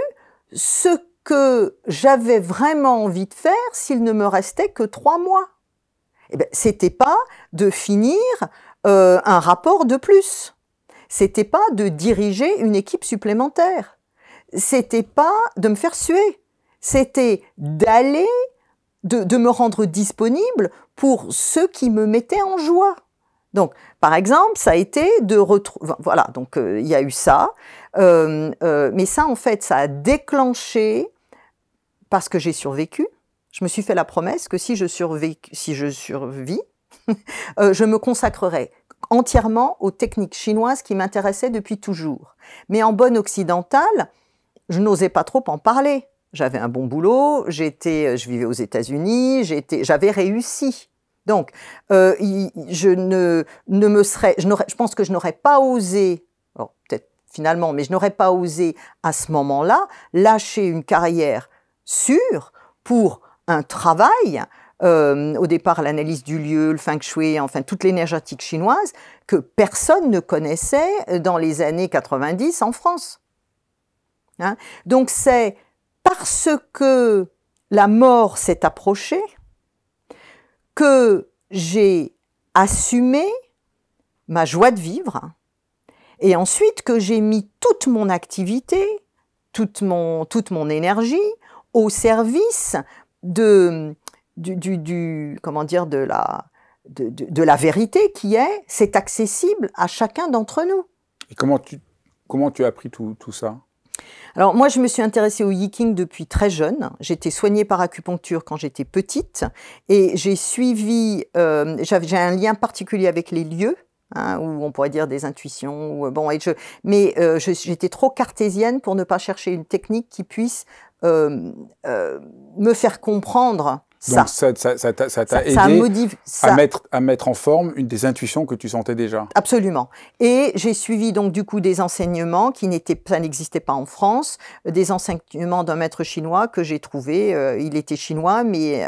ce que j'avais vraiment envie de faire s'il ne me restait que trois mois. Eh ben, c'était pas de finir euh, un rapport de plus. C'était pas de diriger une équipe supplémentaire. C'était pas de me faire suer. C'était d'aller de, me rendre disponible pour ceux qui me mettaient en joie. Donc, par exemple, ça a été de retrouver... Voilà, donc euh, il y a eu ça. Euh, euh, mais ça, en fait, ça a déclenché, parce que j'ai survécu, je me suis fait la promesse que si je, si je survis, je me consacrerai entièrement aux techniques chinoises qui m'intéressaient depuis toujours. Mais en bonne occidentale, je n'osais pas trop en parler. J'avais un bon boulot, j'étais, euh, je vivais aux États-Unis, j'étais, j'avais réussi. Donc, euh, je ne, ne me serais, je, pense que je n'aurais pas osé, peut-être finalement, mais je n'aurais pas osé à ce moment-là lâcher une carrière sûre pour un travail euh, au départ l'analyse du lieu, le feng shui, enfin toute l'énergétique chinoise que personne ne connaissait dans les années 90 en France. Hein. Donc c'est parce que la mort s'est approchée, que j'ai assumé ma joie de vivre, et ensuite que j'ai mis toute mon activité, toute mon, toute mon énergie au service de, du, du, comment dire, de la, de, de, la vérité qui est, c'est accessible à chacun d'entre nous. Et comment tu, comment tu as appris tout, tout ça alors moi, je me suis intéressée au yiking depuis très jeune. J'étais soignée par acupuncture quand j'étais petite et j'ai suivi, euh, j'ai un lien particulier avec les lieux. Hein, où on pourrait dire des intuitions. Euh, bon, mais euh, j'étais trop cartésienne pour ne pas chercher une technique qui puisse me faire comprendre donc ça, t'a, aidé à, mettre, à mettre en forme une des intuitions que tu sentais déjà. Absolument. Et j'ai suivi donc du coup des enseignements qui n'étaient, ça n'existait pas en France, euh, des enseignements d'un maître chinois que j'ai trouvé. Euh, il était chinois, mais,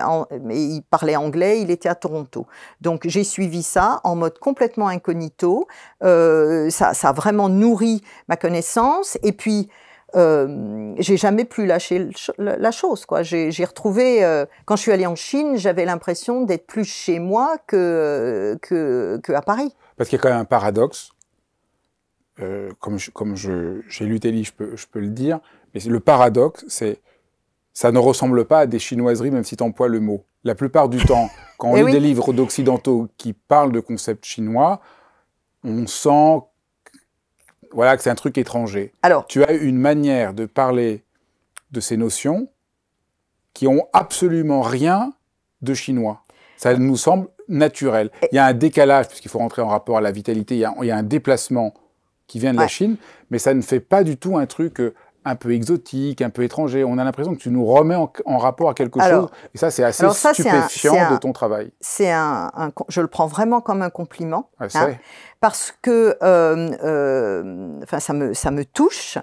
il parlait anglais. Il était à Toronto. Donc j'ai suivi ça en mode complètement incognito. Euh, ça, ça a vraiment nourri ma connaissance. Et puis euh, j'ai jamais plus lâché la chose. Quoi. J'ai, retrouvé, euh, quand je suis allée en Chine, j'avais l'impression d'être plus chez moi que, euh, que, que à Paris. Parce qu'il y a quand même un paradoxe. comme, comme j'ai lu tes livres, je peux, je peux le dire. Mais le paradoxe, c'est ça ne ressemble pas à des chinoiseries, même si tu emploies le mot. La plupart du temps, quand on eh lit des livres d'occidentaux qui parlent de concepts chinois, on sent voilà, que c'est un truc étranger. Alors, tu as une manière de parler de ces notions qui ont absolument rien de chinois. Ça nous semble naturel. Il y a un décalage, puisqu'il faut rentrer en rapport à la vitalité, il y a, un déplacement qui vient de la Chine, mais ça ne fait pas du tout un truc euh, un peu exotique, un peu étranger. On a l'impression que tu nous remets en, rapport à quelque chose. Et ça, c'est assez stupéfiant de ton travail. C'est un, je le prends vraiment comme un compliment. Ah, hein, parce que, euh, euh, ça me, ça me touche.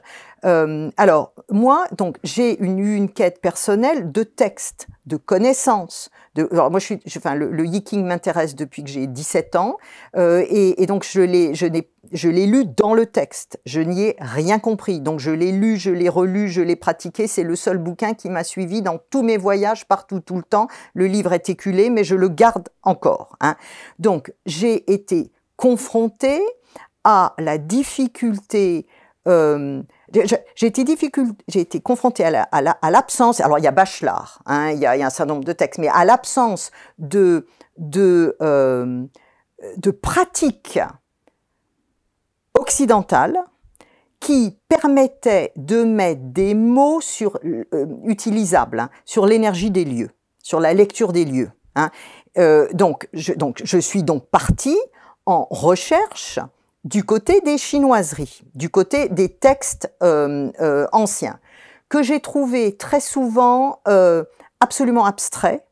Euh, alors, moi, donc, j'ai eu une, une, quête personnelle de texte, de connaissances, moi, je suis, enfin, le, yiking m'intéresse depuis que j'ai 17 ans, euh, et, donc je l'ai, je je lu dans le texte, je n'y ai rien compris. Donc je l'ai lu, je l'ai relu, je l'ai pratiqué. C'est le seul bouquin qui m'a suivi dans tous mes voyages, partout, tout le temps. Le livre est éculé, mais je le garde encore. Hein. Donc j'ai été confrontée à la difficulté euh, j'ai été j'ai été confrontée à l'absence. alors il y a Bachelard, hein, il, y a, un certain nombre de textes, mais à l'absence de euh, pratiques occidentales qui permettaient de mettre des mots sur euh, utilisables hein, sur l'énergie des lieux, sur la lecture des lieux. Hein. Euh, donc, je, donc je suis donc partie en recherche du côté des chinoiseries, du côté des textes euh, euh, anciens, que j'ai trouvé très souvent euh, absolument abstraits,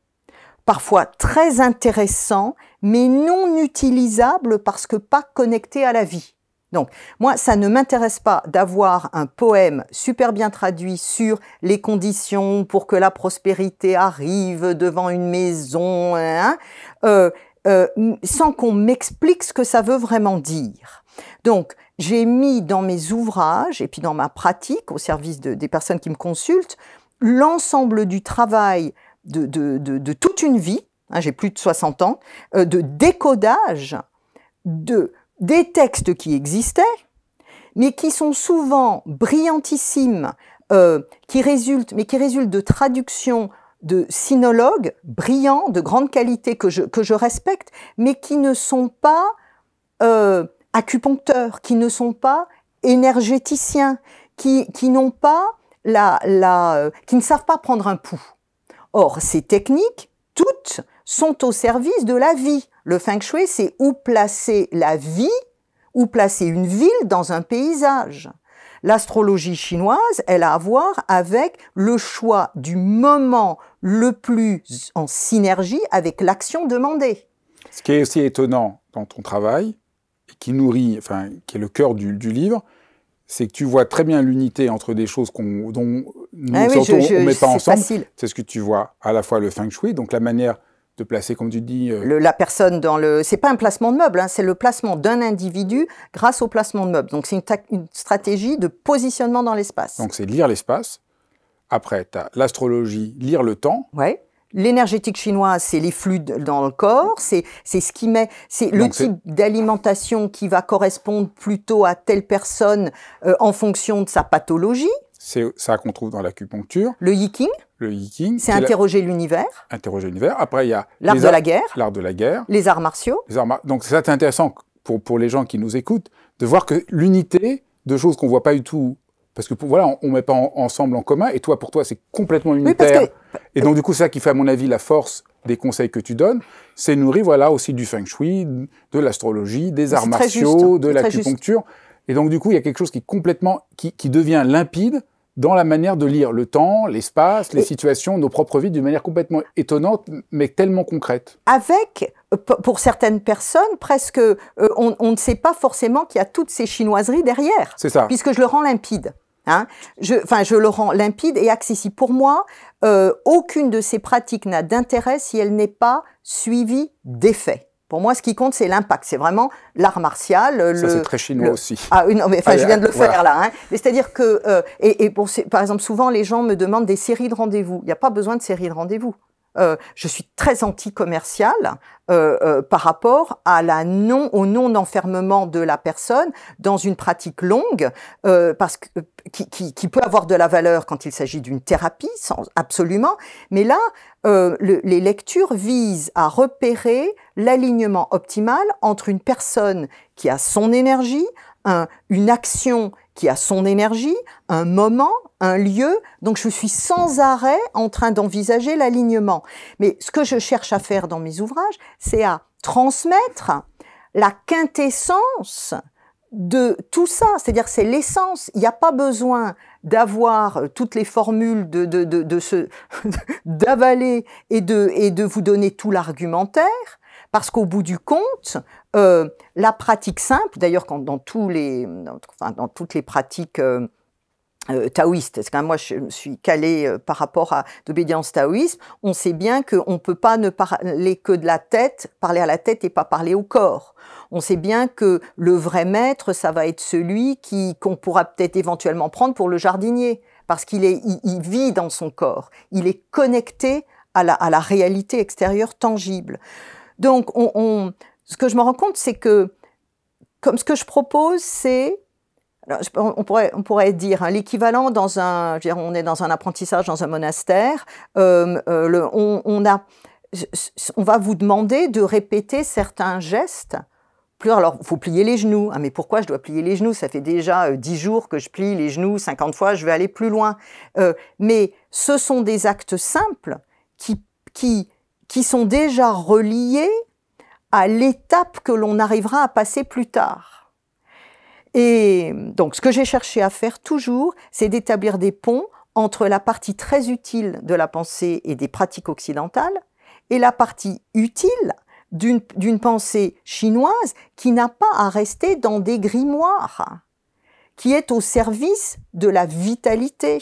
parfois très intéressants, mais non utilisables parce que pas connectés à la vie. Donc, moi, ça ne m'intéresse pas d'avoir un poème super bien traduit sur les conditions pour que la prospérité arrive devant une maison, hein, hein, sans qu'on m'explique ce que ça veut vraiment dire. Donc, j'ai mis dans mes ouvrages et puis dans ma pratique au service des personnes qui me consultent l'ensemble du travail de, toute une vie, hein, j'ai plus de 60 ans, euh, de décodage de, des textes qui existaient, mais qui sont souvent brillantissimes, euh, qui résultent, mais qui résultent de traductions de sinologues brillants, de grande qualité que je, respecte, mais qui ne sont pas euh, acupuncteurs, qui ne sont pas énergéticiens, qui, qui n'ont pas la, la, euh, qui ne savent pas prendre un pouls. Or, ces techniques, toutes, sont au service de la vie. Le feng shui, c'est où placer la vie, où placer une ville dans un paysage. L'astrologie chinoise, elle a à voir avec le choix du moment le plus en synergie avec l'action demandée. Ce qui est aussi étonnant dans ton travail, qui nourrit, enfin, qui est le cœur du, du livre, c'est que tu vois très bien l'unité entre des choses qu'on, dont nous ah on ne met pas ensemble. C'est ce que tu vois à la fois le feng shui, donc la manière de placer, comme tu dis. Euh, la personne dans le. C'est pas un placement de meuble, hein, c'est le placement d'un individu grâce au placement de meubles Donc c'est une, une, stratégie de positionnement dans l'espace. Donc c'est lire l'espace. Après, tu as l'astrologie, lire le temps. Ouais l'énergétique chinoise, c'est les flux dans le corps, c'est ce qui met, c'est le type d'alimentation qui va correspondre plutôt à telle personne euh, en fonction de sa pathologie. C'est ça qu'on trouve dans l'acupuncture. Le yiking. Le yiking. C'est interroger l'univers. Interroger l'univers. Après, il y a l'art de la guerre. L'art de la guerre. Les arts martiaux. Les arts Donc ça, c'est intéressant pour, pour les gens qui nous écoutent de voir que l'unité de choses qu'on voit pas du tout parce que voilà, on, ne met pas ensemble en commun. Et toi, pour toi, c'est complètement unitaire. Et donc, du coup, c'est ça qui fait, à mon avis, la force des conseils que tu donnes. C'est nourri, voilà, aussi du feng shui, de l'astrologie, des arts martiaux, hein. de l'acupuncture. Et donc, du coup, il y a quelque chose qui complètement, qui, devient limpide dans la manière de lire le temps, l'espace, les situations, nos propres vies d'une manière complètement étonnante, mais tellement concrète. Avec, pour certaines personnes, presque, euh, on, ne sait pas forcément qu'il y a toutes ces chinoiseries derrière. C'est ça. Puisque je le rends limpide. Hein. enfin, je le rends limpide et accessible. Pour moi, euh, aucune de ces pratiques n'a d'intérêt si elle n'est pas suivie d'effet. Pour moi, ce qui compte, c'est l'impact. C'est vraiment l'art martial. Ça, c'est très chinois aussi. Ah, non, mais ah, je viens de le faire là. Hein. C'est-à-dire que, euh, et, par exemple, souvent les gens me demandent des séries de rendez-vous. Il n'y a pas besoin de séries de rendez-vous. Euh, je suis très anti-commerciale euh, euh, par rapport à la non, au non-enfermement de la personne dans une pratique longue, euh, parce que, euh, qui, qui, qui, peut avoir de la valeur quand il s'agit d'une thérapie, sans, absolument. Mais là, les lectures visent à repérer l'alignement optimal entre une personne qui a son énergie, une action qui a son énergie, un moment, un lieu. Donc je suis sans arrêt en train d'envisager l'alignement. Mais ce que je cherche à faire dans mes ouvrages, c'est à transmettre la quintessence de tout ça, c'est-à-dire c'est l'essence. Il n'y a pas besoin d'avoir euh, toutes les formules de, de, de, se d'avaler et de et de vous donner tout l'argumentaire, parce qu'au bout du compte, euh, la pratique simple, d'ailleurs, dans, tous les, enfin, dans toutes les pratiques euh, euh, taoïstes, parce que hein, moi je me suis calée par rapport à l'obédience taoïste, on sait bien qu'on ne peut pas ne parler que de la tête, parler à la tête et pas parler au corps. On sait bien que le vrai maître, ça va être celui qui qu'on pourra peut-être éventuellement prendre pour le jardinier, parce qu'il est, il, vit dans son corps, il est connecté à la, à la réalité extérieure tangible. Donc on, on ce que je me rends compte, c'est que, comme ce que je propose, c'est on, pourrait, on pourrait dire hein, l'équivalent dans un, je veux dire, on est dans un apprentissage dans un monastère. Euh, euh, le, on, a, on va vous demander de répéter certains gestes. Plus, alors, faut plier les genoux. Ah, mais pourquoi je dois plier les genoux Ça fait déjà euh, dix jours que je plie les genoux 50 fois. Je vais aller plus loin. mais ce sont des actes simples qui, qui, qui sont déjà reliés à l'étape que l'on arrivera à passer plus tard. Et donc, ce que j'ai cherché à faire toujours, c'est d'établir des ponts entre la partie très utile de la pensée et des pratiques occidentales et la partie utile d'une pensée chinoise qui n'a pas à rester dans des grimoires, qui est au service de la vitalité,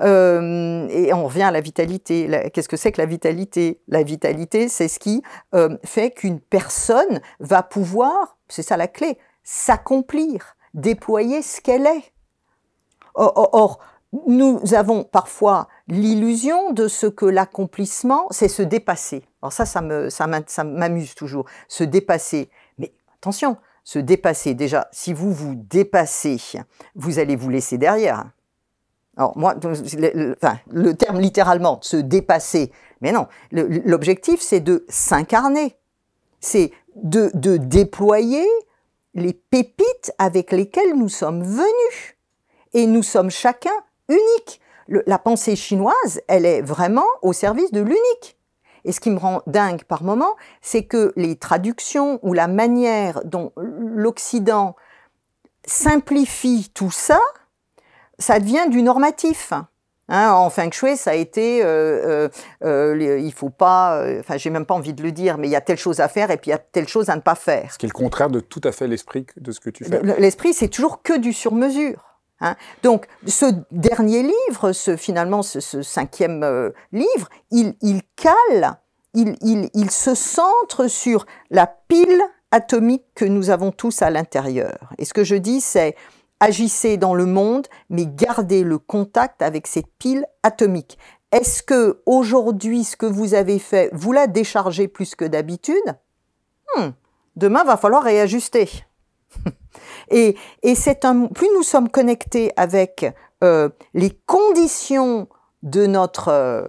euh, et on revient à la vitalité. Qu'est-ce que c'est que la vitalité La vitalité, c'est ce qui euh, fait qu'une personne va pouvoir, c'est ça la clé, s'accomplir, déployer ce qu'elle est. Or, nous avons parfois l'illusion de ce que l'accomplissement, c'est se dépasser. Alors ça, ça m'amuse toujours, se dépasser. Mais attention, se dépasser, déjà, si vous vous dépassez, vous allez vous laisser derrière. Alors moi, le, enfin, le terme littéralement, se dépasser, mais non, l'objectif c'est de s'incarner, c'est de, déployer les pépites avec lesquelles nous sommes venus. Et nous sommes chacun uniques. la pensée chinoise, elle est vraiment au service de l'unique. Et ce qui me rend dingue par moment, c'est que les traductions ou la manière dont l'Occident simplifie tout ça, ça devient du normatif. Hein, en feng shui, ça a été, euh, euh, euh il faut pas, euh, enfin, je j'ai même pas envie de le dire, mais il y a telle chose à faire et puis il y a telle chose à ne pas faire. Ce qui est le contraire de tout à fait l'esprit de ce que tu fais. L'esprit, c'est toujours que du sur-mesure. Hein. Donc, ce dernier livre, ce, finalement, ce, cinquième euh, livre, il, il cale, il, il, il se centre sur la pile atomique que nous avons tous à l'intérieur. Et ce que je dis, c'est agissez dans le monde, mais gardez le contact avec cette pile atomique. Est-ce que aujourd'hui, ce que vous avez fait, vous la déchargez plus que d'habitude hmm, Demain, va falloir réajuster. et, et c'est un, plus nous sommes connectés avec euh, les conditions de notre euh,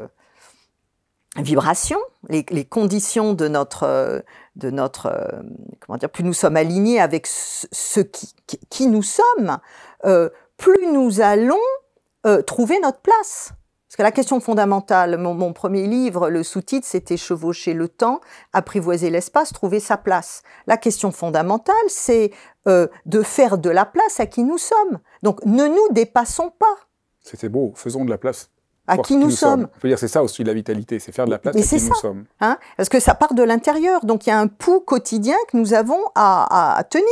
Vibration, les, conditions de notre, euh, de notre, euh, comment dire, plus nous sommes alignés avec ce, qui, qui, nous sommes, euh, plus nous allons trouver notre place. Parce que la question fondamentale, mon, premier livre, le sous-titre, c'était Chevaucher le temps, apprivoiser l'espace, trouver sa place. La question fondamentale, c'est de faire de la place à qui nous sommes. Donc ne nous dépassons pas. C'était beau, faisons de la place à qui, nous, sommes. On peut dire, c'est ça aussi la vitalité, c'est faire de la place à qui nous sommes. Hein. Parce que ça part de l'intérieur, donc il y a un pouls quotidien que nous avons à, tenir.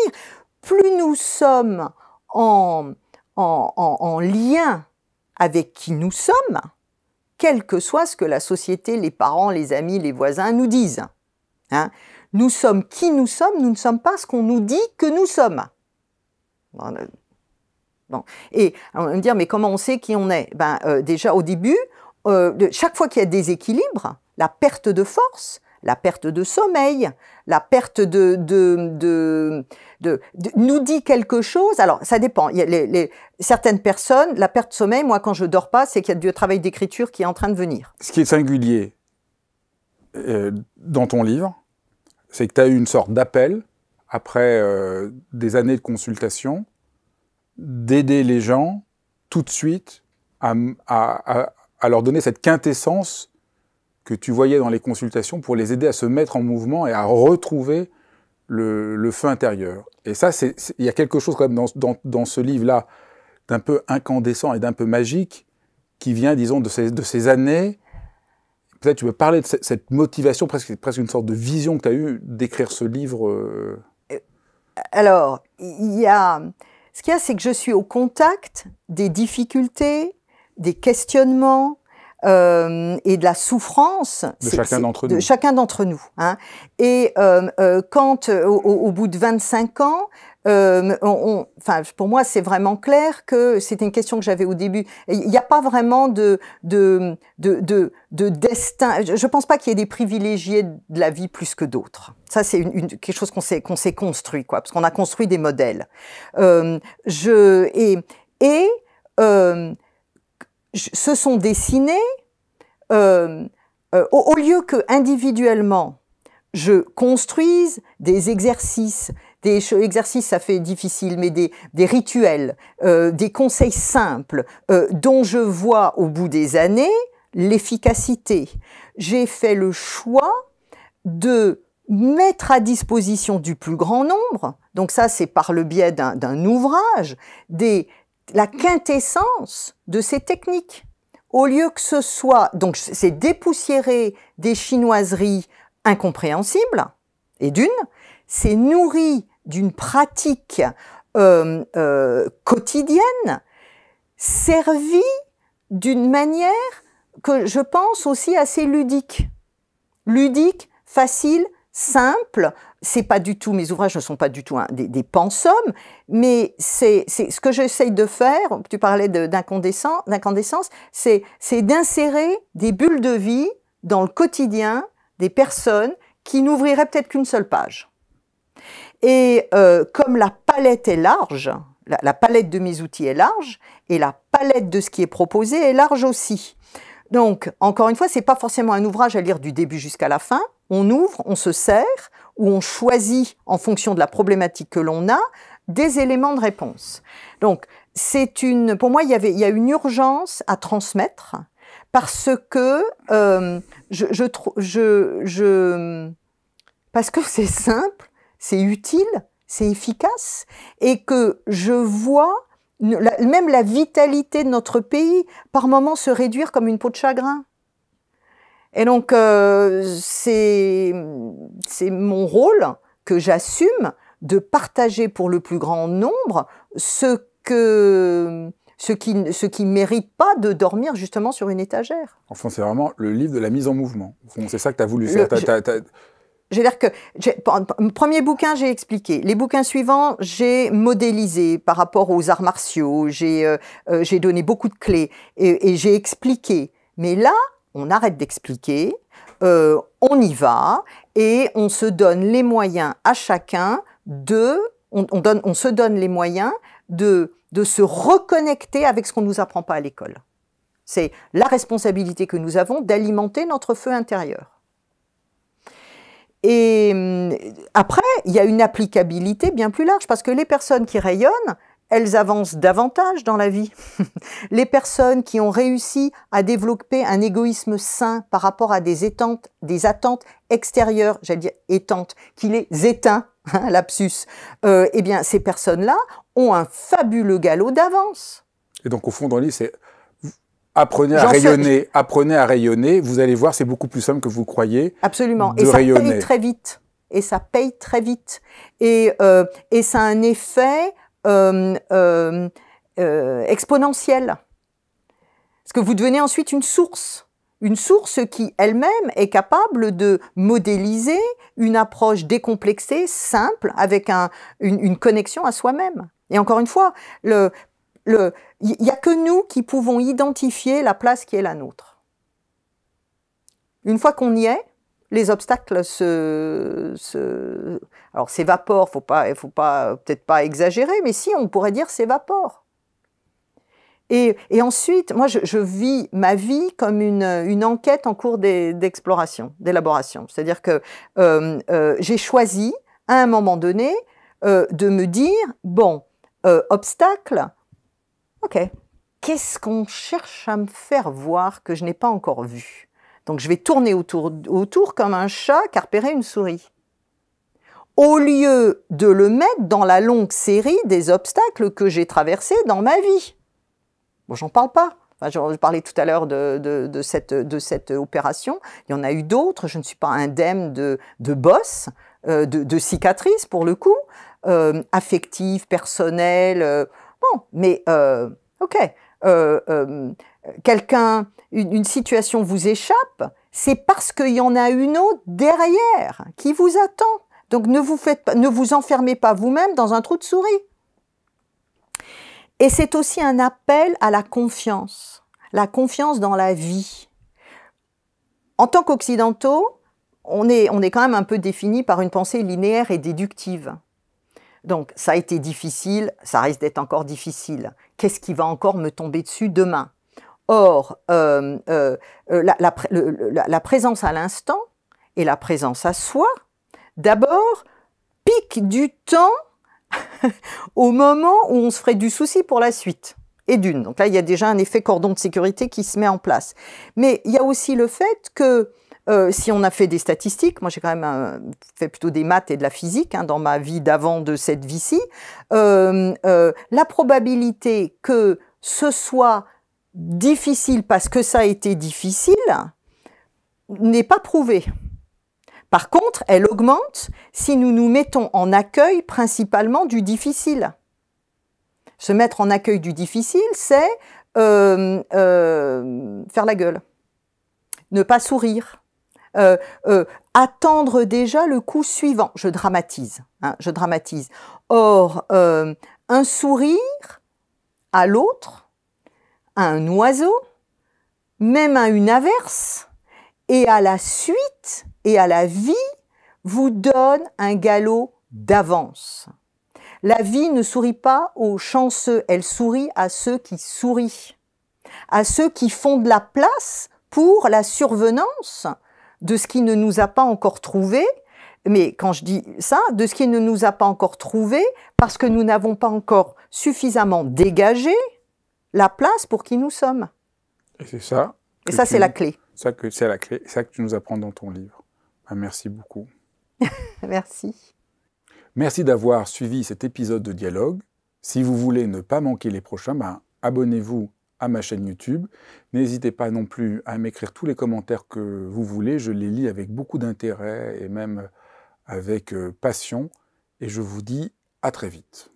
Plus nous sommes en, en, lien avec qui nous sommes, quel que soit ce que la société, les parents, les amis, les voisins nous disent. Hein. nous sommes qui nous sommes, nous ne sommes pas ce qu'on nous dit que nous sommes. Bon. Et euh, on va me dire, mais comment on sait qui on est ben, euh, Déjà au début, euh, de, chaque fois qu'il y a déséquilibre, la perte de force, la perte de sommeil, la perte de, de, de, nous dit quelque chose. Alors ça dépend. certaines personnes, la perte de sommeil, moi quand je dors pas, c'est qu'il y a du travail d'écriture qui est en train de venir. Ce qui est singulier dans ton livre, c'est que tu as eu une sorte d'appel après des années de consultation d'aider les gens tout de suite à, leur donner cette quintessence que tu voyais dans les consultations pour les aider à se mettre en mouvement et à retrouver le, le feu intérieur. Et ça, il y a quelque chose quand dans, dans, dans ce livre-là d'un peu incandescent et d'un peu magique qui vient, disons, de ces, de ces années. Peut-être tu peux parler de cette, motivation, presque, presque une sorte de vision que tu as eue d'écrire ce livre. Euh alors, il y a ce qu'il y a, c'est que je suis au contact des difficultés, des questionnements, euh, et de la souffrance de chacun d'entre nous. chacun d'entre nous hein. Et euh, euh, quand, au, bout de 25 ans, euh, pour moi, c'est vraiment clair que c'était une question que j'avais au début. Il n'y a pas vraiment de, de, destin. Je ne pense pas qu'il y ait des privilégiés de la vie plus que d'autres. Ça, c'est une, quelque chose qu'on s'est construit, quoi, parce qu'on a construit des modèles. Euh, et euh, se sont dessinés au, au lieu que individuellement je construise des exercices, des exercices, ça fait difficile, mais des, rituels, euh, des conseils simples euh, dont je vois au bout des années l'efficacité. J'ai fait le choix de mettre à disposition du plus grand nombre, donc ça c'est par le biais d'un ouvrage, des, la quintessence de ces techniques. Au lieu que ce soit, donc c'est dépoussiérer des chinoiseries incompréhensibles, et d'une, c'est nourrir d'une pratique euh, euh, quotidienne, servie d'une manière que je pense aussi assez ludique. Ludique, facile, simple. C'est pas du tout, mes ouvrages ne sont pas du tout des, des mais c'est ce que j'essaye de faire. Tu parlais d'incandescence, c'est d'insérer des bulles de vie dans le quotidien des personnes qui n'ouvriraient peut-être qu'une seule page. Et euh, comme la palette est large, la, palette de mes outils est large, et la palette de ce qui est proposé est large aussi. Donc, encore une fois, c'est pas forcément un ouvrage à lire du début jusqu'à la fin. On ouvre, on se sert, ou on choisit, en fonction de la problématique que l'on a, des éléments de réponse. Donc, c'est une, pour moi, il y avait, il y a une urgence à transmettre parce que euh, je, je, je, je, parce que c'est simple, c'est utile, c'est efficace, et que je vois même la vitalité de notre pays par moments se réduire comme une peau de chagrin. Et donc, euh, c'est mon rôle que j'assume de partager pour le plus grand nombre ce que ce qui ce qui mérite pas de dormir justement sur une étagère. Enfin, c'est vraiment le livre de la mise en mouvement. C'est ça que tu as voulu faire je veux dire que, premier bouquin, j'ai expliqué. Les bouquins suivants, j'ai modélisé par rapport aux arts martiaux, j'ai euh, euh, donné beaucoup de clés et, j'ai expliqué. Mais là, on arrête d'expliquer, euh, on y va et on se donne les moyens à chacun de, on, donne, on se donne les moyens de, de se reconnecter avec ce qu'on ne nous apprend pas à l'école. C'est la responsabilité que nous avons d'alimenter notre feu intérieur. Et hum, après, il y a une applicabilité bien plus large, parce que les personnes qui rayonnent, elles avancent davantage dans la vie. les personnes qui ont réussi à développer un égoïsme sain par rapport à des, des attentes extérieures, j'allais dire étantes, qui les éteint, hein, lapsus, euh, eh bien, ces personnes-là ont un fabuleux galop d'avance. Et donc, au fond, dans l'île, c'est Apprenez à rayonner, apprenez à rayonner. Vous allez voir, c'est beaucoup plus simple que vous croyez. Absolument. et ça paye très vite. Et ça paye très vite. Et, euh, ça a un effet euh, euh, exponentiel. Parce que vous devenez ensuite une source. Une source qui, elle-même, est capable de modéliser une approche décomplexée, simple, avec une connexion à soi-même. Et encore une fois, le, il n'y a que nous qui pouvons identifier la place qui est la nôtre. Une fois qu'on y est, les obstacles se, alors s'évaporent. il ne faut peut-être pas exagérer, mais si on pourrait dire s'évaporent. Et, ensuite, moi, je, vis ma vie comme une, enquête en cours d'exploration, d'élaboration. C'est-à-dire que euh, euh, j'ai choisi, à un moment donné, euh, de me dire, bon, obstacle, OK. Qu'est-ce qu'on cherche à me faire voir que je n'ai pas encore vu Donc je vais tourner autour, autour comme un chat qui a repéré une souris. Au lieu de le mettre dans la longue série des obstacles que j'ai traversés dans ma vie. Bon, j'en parle pas. Enfin, je parlais tout à l'heure de, cette, opération. Il y en a eu d'autres. Je ne suis pas indemne de, boss, euh, de, cicatrices pour le coup, euh, affectives, personnelles. Euh, mais euh, ok, euh, euh, quelqu'un, une, situation vous échappe, c'est parce qu'il y en a une autre derrière qui vous attend. Donc ne vous, faites, ne vous enfermez pas vous-même dans un trou de souris. Et c'est aussi un appel à la confiance, la confiance dans la vie. En tant qu'occidentaux, on est, on est quand même un peu défini par une pensée linéaire et déductive. Donc ça a été difficile, ça risque d'être encore difficile. Qu'est-ce qui va encore me tomber dessus demain Or, euh, euh, euh, la, la, présence à l'instant et la présence à soi, d'abord, pique du temps au moment où on se ferait du souci pour la suite. Et d'une. Donc là, il y a déjà un effet cordon de sécurité qui se met en place. Mais il y a aussi le fait que euh, si on a fait des statistiques, moi j'ai quand même euh, fait plutôt des maths et de la physique hein, dans ma vie d'avant de cette vie-ci, euh, la probabilité que ce soit difficile parce que ça a été difficile n'est pas prouvée. Par contre, elle augmente si nous nous mettons en accueil principalement du difficile. Se mettre en accueil du difficile, c'est faire la gueule, ne pas sourire, euh, euh, attendre déjà le coup suivant. Je dramatise, hein, je dramatise. Or, euh, un sourire à l'autre, à un oiseau, même à une averse, et à la suite et à la vie, vous donne un galop d'avance. La vie ne sourit pas aux chanceux, elle sourit à ceux qui sourient, à ceux qui font de la place pour la survenance de ce qui ne nous a pas encore trouvé, mais quand je dis ça, de ce qui ne nous a pas encore trouvé, parce que nous n'avons pas encore suffisamment dégagé la place pour qui nous sommes. Et c'est ça. Et ça, c'est la clé. Ça que c'est la clé, ça que tu nous apprends dans ton livre. Ah, merci beaucoup. merci. Merci d'avoir suivi cet épisode de dialogue. Si vous voulez ne pas manquer les prochains, ben, abonnez-vous à ma chaîne YouTube. N'hésitez pas non plus à m'écrire tous les commentaires que vous voulez, je les lis avec beaucoup d'intérêt et même avec euh, passion. Et je vous dis à très vite.